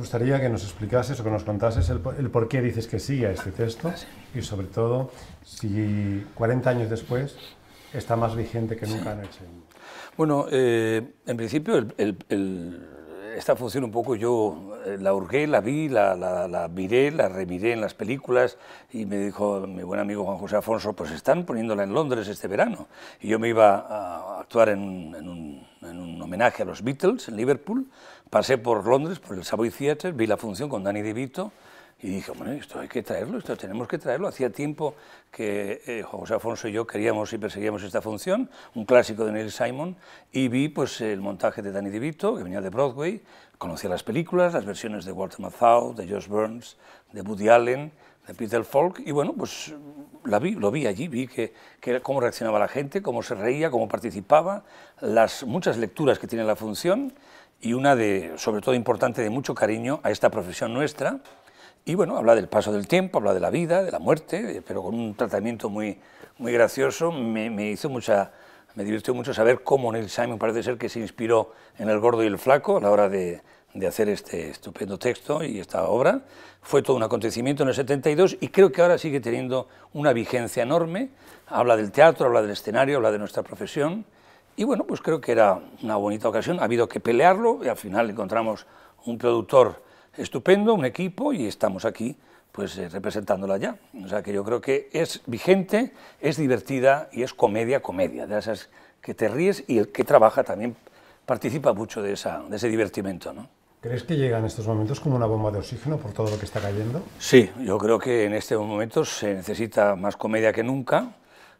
gustaría que nos explicases o que nos contases el, por qué dices que sí a este texto y sobre todo si 40 años después está más vigente que nunca en el Bueno, eh, en principio el esta función un poco yo eh, la hurgué, la vi, la, la, miré, la remiré en las películas y me dijo mi buen amigo Juan José Afonso, pues están poniéndola en Londres este verano. Y yo me iba a actuar en, un, en un, homenaje a los Beatles en Liverpool, pasé por Londres, por el Savoy Theatre, vi la función con Danny DeVito, y dije, bueno, esto hay que traerlo, esto tenemos que traerlo. Hacía tiempo que eh, José Afonso y yo queríamos y perseguíamos esta función, un clásico de Neil Simon, y vi pues, el montaje de Danny DeVito, que venía de Broadway, conocía las películas, las versiones de Walter Matthau, de Josh Burns, de Woody Allen, de Peter Falk, y bueno, pues lo vi allí, vi que, cómo reaccionaba la gente, cómo se reía, cómo participaba, las muchas lecturas que tiene la función, y una de, sobre todo importante, de mucho cariño a esta profesión nuestra, y bueno, habla del paso del tiempo, habla de la vida, de la muerte, pero con un tratamiento muy, muy gracioso. Me, me hizo mucha, me divirtió mucho saber cómo Neil Simon parece ser que se inspiró en El Gordo y el Flaco a la hora de, de hacer este estupendo texto y esta obra. Fue todo un acontecimiento en el 72 y creo que ahora sigue teniendo una vigencia enorme. Habla del teatro, habla del escenario, habla de nuestra profesión. Y bueno, pues creo que era una bonita ocasión. Ha habido que pelearlo y al final encontramos un productor estupendo, un equipo y estamos aquí pues eh, representándola ya. O sea que yo creo que es vigente, es divertida y es comedia, comedia, de esas que te ríes y el que trabaja también participa mucho de, esa, de ese divertimento. ¿no? ¿Crees que llegan estos momentos como una bomba de oxígeno por todo lo que está cayendo? Sí, yo creo que en este momento se necesita más comedia que nunca,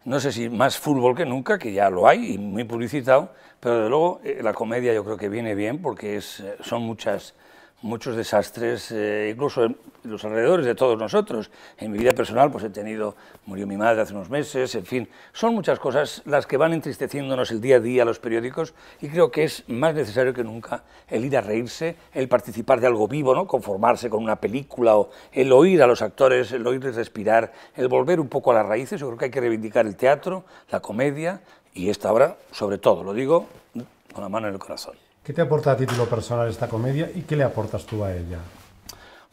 no sé si más fútbol que nunca, que ya lo hay y muy publicitado, pero desde luego eh, la comedia yo creo que viene bien porque es, eh, son muchas muchos desastres, eh, incluso en los alrededores de todos nosotros. En mi vida personal, pues he tenido, murió mi madre hace unos meses, en fin, son muchas cosas las que van entristeciéndonos el día a día los periódicos y creo que es más necesario que nunca el ir a reírse, el participar de algo vivo, ¿no? conformarse con una película o el oír a los actores, el oírles respirar, el volver un poco a las raíces. Yo creo que hay que reivindicar el teatro, la comedia y esta obra, sobre todo, lo digo con la mano en el corazón. ¿Qué te aporta a título personal esta comedia y qué le aportas tú a ella?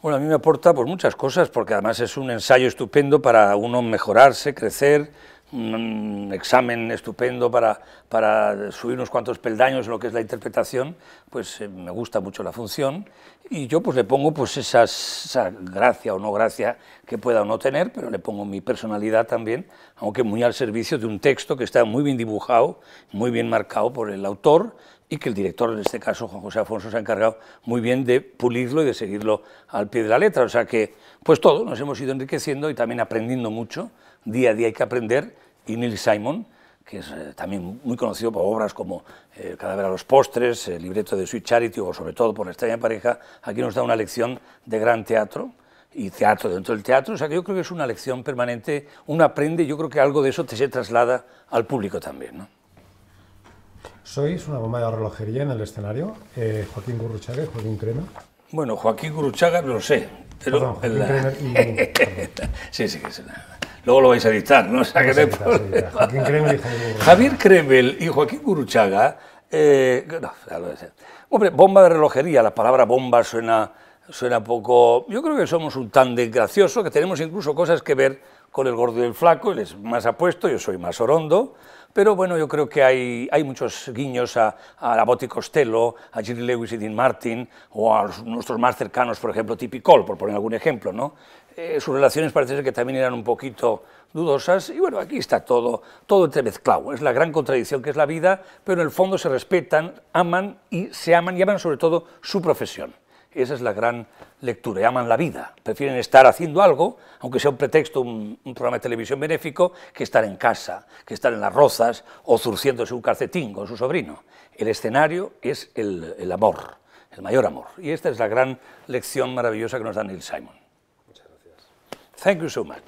Bueno, a mí me aporta pues, muchas cosas, porque además es un ensayo estupendo para uno mejorarse, crecer, un examen estupendo para, subir unos cuantos peldaños en lo que es la interpretación, pues eh, me gusta mucho la función y yo pues le pongo pues esa gracia o no gracia que pueda o no tener, pero le pongo mi personalidad también, aunque muy al servicio de un texto que está muy bien dibujado, muy bien marcado por el autor y que el director, en este caso Juan José Afonso, se ha encargado muy bien de pulirlo y de seguirlo al pie de la letra. O sea que, pues todo, nos hemos ido enriqueciendo y también aprendiendo mucho día a día hay que aprender, y Neil Simon, que es eh, también muy conocido por obras como El eh, cadáver a los postres, el libreto de Sweet Charity o sobre todo por La extraña pareja, aquí nos da una lección de gran teatro y teatro dentro del teatro, o sea que yo creo que es una lección permanente, uno aprende, yo creo que algo de eso te se traslada al público también. Sois una bomba de relojería en el escenario, eh, Joaquín Gurruchaga Joaquín Crema. Bueno, Joaquín Gurruchaga lo sé, pero... sí, sí, que luego lo vais a editar, ¿no? Joaquín Javier Kremel y Joaquín Guruchaga. Eh, no, Hombre, bomba de relojería, la palabra bomba suena, suena poco. Yo creo que somos un tan desgracioso que tenemos incluso cosas que ver con el gordo y el flaco, él es más apuesto, yo soy más orondo, pero bueno, yo creo que hay, muchos guiños a, a la Botti Costello, a Jerry Lewis y Dean Martin, o a nuestros más cercanos, por ejemplo, Tippy Cole, por poner algún ejemplo, ¿no? Eh, sus relaciones parece ser que también eran un poquito dudosas, y bueno, aquí está todo, todo entremezclado, es la gran contradicción que es la vida, pero en el fondo se respetan, aman y se aman, y aman sobre todo su profesión. Esa es la gran lectura, aman la vida. Prefieren estar haciendo algo, aunque sea un pretexto, un, programa de televisión benéfico, que estar en casa, que estar en las rozas o zurciéndose un calcetín con su sobrino. El escenario es el, amor, el mayor amor. Y esta es la gran lección maravillosa que nos da Neil Simon. Muchas gracias. Thank you so much.